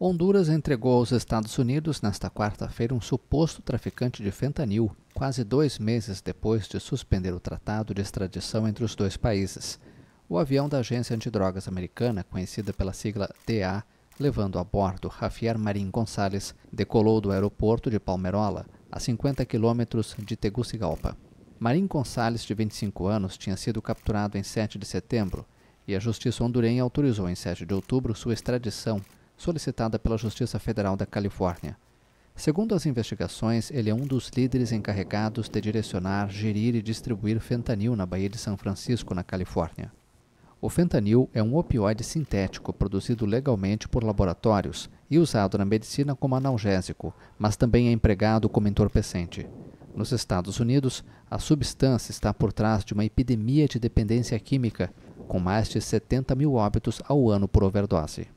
Honduras entregou aos Estados Unidos nesta quarta-feira um suposto traficante de fentanil, quase dois meses depois de suspender o tratado de extradição entre os dois países. O avião da Agência Antidrogas Americana, conhecida pela sigla DA, levando a bordo Javier Marim González, decolou do aeroporto de Palmerola, a 50 quilômetros de Tegucigalpa. Marim González, de 25 anos, tinha sido capturado em 7 de setembro e a Justiça hondurenha autorizou em 7 de outubro sua extradição solicitada pela Justiça Federal da Califórnia. Segundo as investigações, ele é um dos líderes encarregados de direcionar, gerir e distribuir fentanil na Baía de São Francisco, na Califórnia. O fentanil é um opioide sintético produzido legalmente por laboratórios e usado na medicina como analgésico, mas também é empregado como entorpecente. Nos Estados Unidos, a substância está por trás de uma epidemia de dependência química, com mais de 70 mil óbitos ao ano por overdose.